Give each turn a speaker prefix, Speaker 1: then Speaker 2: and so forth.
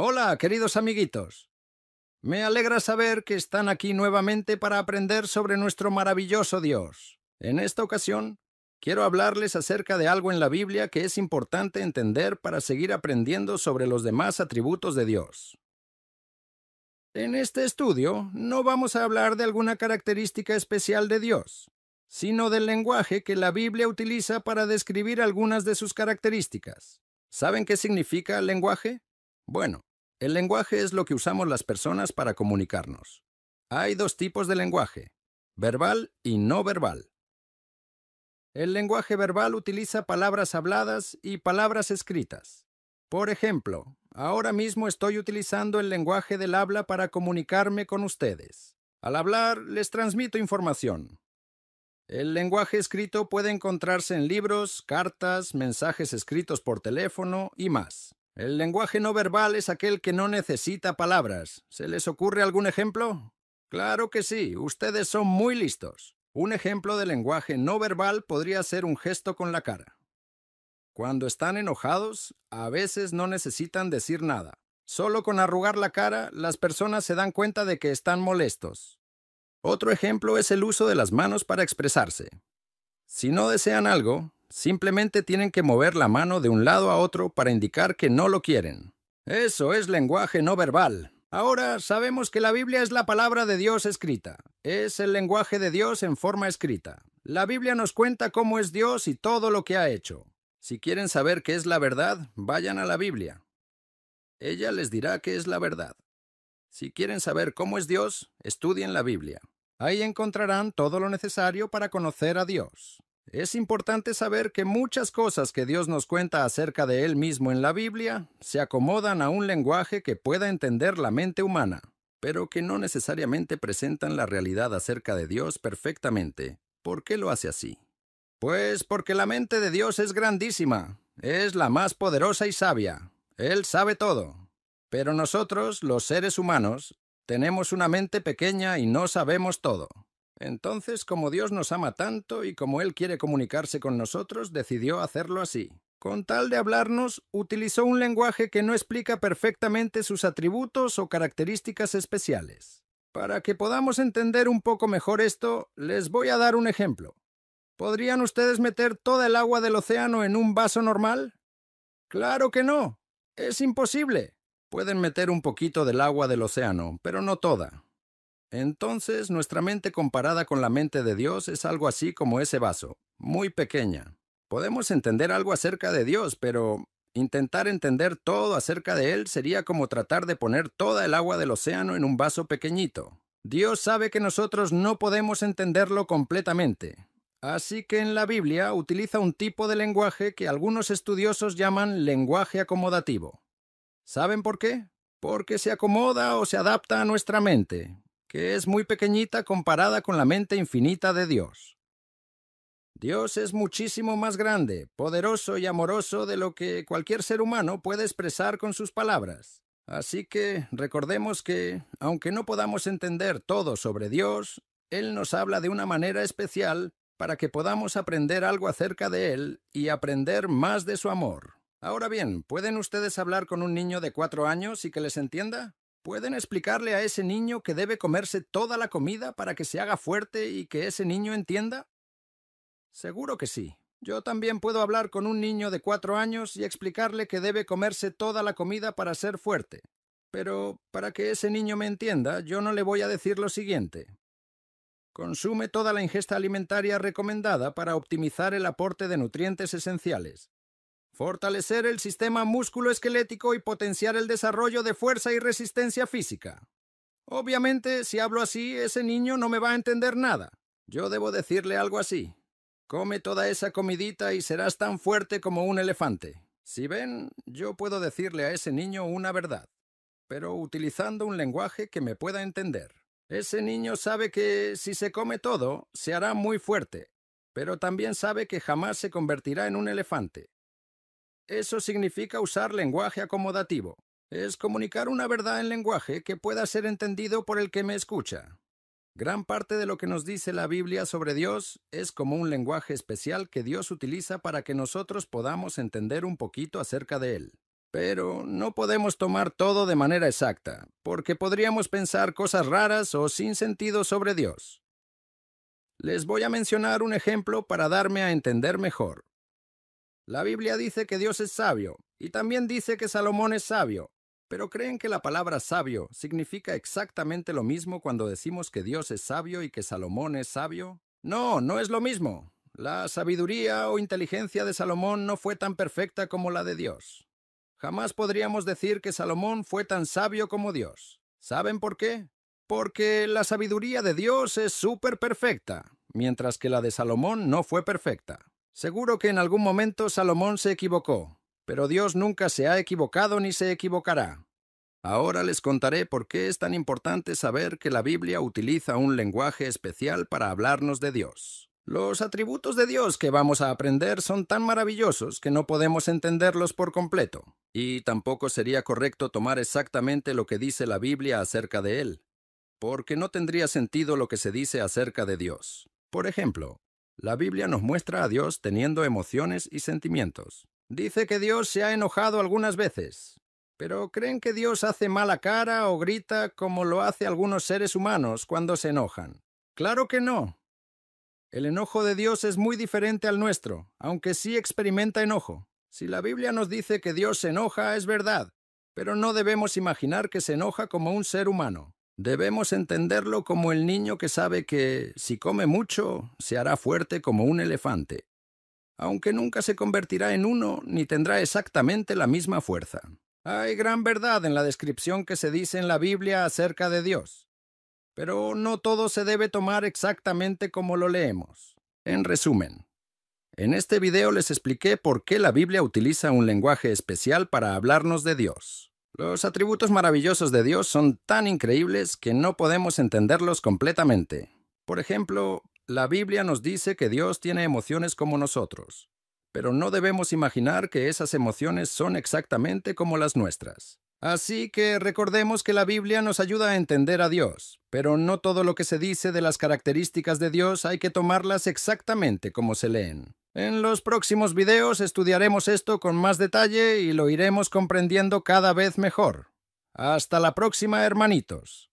Speaker 1: Hola, queridos amiguitos. Me alegra saber que están aquí nuevamente para aprender sobre nuestro maravilloso Dios. En esta ocasión, quiero hablarles acerca de algo en la Biblia que es importante entender para seguir aprendiendo sobre los demás atributos de Dios. En este estudio, no vamos a hablar de alguna característica especial de Dios, sino del lenguaje que la Biblia utiliza para describir algunas de sus características. ¿Saben qué significa lenguaje? Bueno, el lenguaje es lo que usamos las personas para comunicarnos. Hay dos tipos de lenguaje, verbal y no verbal. El lenguaje verbal utiliza palabras habladas y palabras escritas. Por ejemplo, ahora mismo estoy utilizando el lenguaje del habla para comunicarme con ustedes. Al hablar, les transmito información. El lenguaje escrito puede encontrarse en libros, cartas, mensajes escritos por teléfono y más. El lenguaje no verbal es aquel que no necesita palabras. ¿Se les ocurre algún ejemplo? Claro que sí, ustedes son muy listos. Un ejemplo de lenguaje no verbal podría ser un gesto con la cara. Cuando están enojados, a veces no necesitan decir nada. Solo con arrugar la cara, las personas se dan cuenta de que están molestos. Otro ejemplo es el uso de las manos para expresarse. Si no desean algo, Simplemente tienen que mover la mano de un lado a otro para indicar que no lo quieren. Eso es lenguaje no verbal. Ahora sabemos que la Biblia es la palabra de Dios escrita. Es el lenguaje de Dios en forma escrita. La Biblia nos cuenta cómo es Dios y todo lo que ha hecho. Si quieren saber qué es la verdad, vayan a la Biblia. Ella les dirá qué es la verdad. Si quieren saber cómo es Dios, estudien la Biblia. Ahí encontrarán todo lo necesario para conocer a Dios. Es importante saber que muchas cosas que Dios nos cuenta acerca de Él mismo en la Biblia se acomodan a un lenguaje que pueda entender la mente humana, pero que no necesariamente presentan la realidad acerca de Dios perfectamente. ¿Por qué lo hace así? Pues porque la mente de Dios es grandísima, es la más poderosa y sabia. Él sabe todo. Pero nosotros, los seres humanos, tenemos una mente pequeña y no sabemos todo. Entonces, como Dios nos ama tanto y como Él quiere comunicarse con nosotros, decidió hacerlo así. Con tal de hablarnos, utilizó un lenguaje que no explica perfectamente sus atributos o características especiales. Para que podamos entender un poco mejor esto, les voy a dar un ejemplo. ¿Podrían ustedes meter toda el agua del océano en un vaso normal? Claro que no. Es imposible. Pueden meter un poquito del agua del océano, pero no toda. Entonces, nuestra mente comparada con la mente de Dios es algo así como ese vaso, muy pequeña. Podemos entender algo acerca de Dios, pero intentar entender todo acerca de Él sería como tratar de poner toda el agua del océano en un vaso pequeñito. Dios sabe que nosotros no podemos entenderlo completamente. Así que en la Biblia utiliza un tipo de lenguaje que algunos estudiosos llaman lenguaje acomodativo. ¿Saben por qué? Porque se acomoda o se adapta a nuestra mente, que es muy pequeñita comparada con la mente infinita de Dios. Dios es muchísimo más grande, poderoso y amoroso de lo que cualquier ser humano puede expresar con sus palabras. Así que recordemos que, aunque no podamos entender todo sobre Dios, Él nos habla de una manera especial para que podamos aprender algo acerca de Él y aprender más de su amor. Ahora bien, ¿pueden ustedes hablar con un niño de cuatro años y que les entienda? Pueden explicarle a ese niño que debe comerse toda la comida para que se haga fuerte y que ese niño entienda? Seguro que sí. Yo también puedo hablar con un niño de cuatro años y explicarle que debe comerse toda la comida para ser fuerte. Pero para que ese niño me entienda, yo no le voy a decir lo siguiente. Consume toda la ingesta alimentaria recomendada para optimizar el aporte de nutrientes esenciales. Fortalecer el sistema músculo-esquelético y potenciar el desarrollo de fuerza y resistencia física. Obviamente, si hablo así, ese niño no me va a entender nada. Yo debo decirle algo así. Come toda esa comidita y serás tan fuerte como un elefante. Si ven, yo puedo decirle a ese niño una verdad, pero utilizando un lenguaje que me pueda entender. Ese niño sabe que si se come todo, se hará muy fuerte, pero también sabe que jamás se convertirá en un elefante. Eso significa usar lenguaje acomodativo. Es comunicar una verdad en lenguaje que pueda ser entendido por el que me escucha. Gran parte de lo que nos dice la Biblia sobre Dios es como un lenguaje especial que Dios utiliza para que nosotros podamos entender un poquito acerca de Él. Pero no podemos tomar todo de manera exacta, porque podríamos pensar cosas raras o sin sentido sobre Dios. Les voy a mencionar un ejemplo para darme a entender mejor. La Biblia dice que Dios es sabio y también dice que Salomón es sabio, pero creen que la palabra sabio significa exactamente lo mismo cuando decimos que Dios es sabio y que Salomón es sabio. No, no es lo mismo. La sabiduría o inteligencia de Salomón no fue tan perfecta como la de Dios. Jamás podríamos decir que Salomón fue tan sabio como Dios. ¿Saben por qué? Porque la sabiduría de Dios es súper perfecta, mientras que la de Salomón no fue perfecta. Seguro que en algún momento Salomón se equivocó, pero Dios nunca se ha equivocado ni se equivocará. Ahora les contaré por qué es tan importante saber que la Biblia utiliza un lenguaje especial para hablarnos de Dios. Los atributos de Dios que vamos a aprender son tan maravillosos que no podemos entenderlos por completo, y tampoco sería correcto tomar exactamente lo que dice la Biblia acerca de Él, porque no tendría sentido lo que se dice acerca de Dios. Por ejemplo, la Biblia nos muestra a Dios teniendo emociones y sentimientos. Dice que Dios se ha enojado algunas veces. Pero ¿creen que Dios hace mala cara o grita como lo hace algunos seres humanos cuando se enojan? Claro que no. El enojo de Dios es muy diferente al nuestro, aunque sí experimenta enojo. Si la Biblia nos dice que Dios se enoja, es verdad, pero no debemos imaginar que se enoja como un ser humano. Debemos entenderlo como el niño que sabe que, si come mucho, se hará fuerte como un elefante, aunque nunca se convertirá en uno ni tendrá exactamente la misma fuerza. Hay gran verdad en la descripción que se dice en la Biblia acerca de Dios, pero no todo se debe tomar exactamente como lo leemos. En resumen, en este video les expliqué por qué la Biblia utiliza un lenguaje especial para hablarnos de Dios. Los atributos maravillosos de Dios son tan increíbles que no podemos entenderlos completamente. Por ejemplo, la Biblia nos dice que Dios tiene emociones como nosotros, pero no debemos imaginar que esas emociones son exactamente como las nuestras. Así que recordemos que la Biblia nos ayuda a entender a Dios, pero no todo lo que se dice de las características de Dios hay que tomarlas exactamente como se leen. En los próximos videos estudiaremos esto con más detalle y lo iremos comprendiendo cada vez mejor. Hasta la próxima, hermanitos.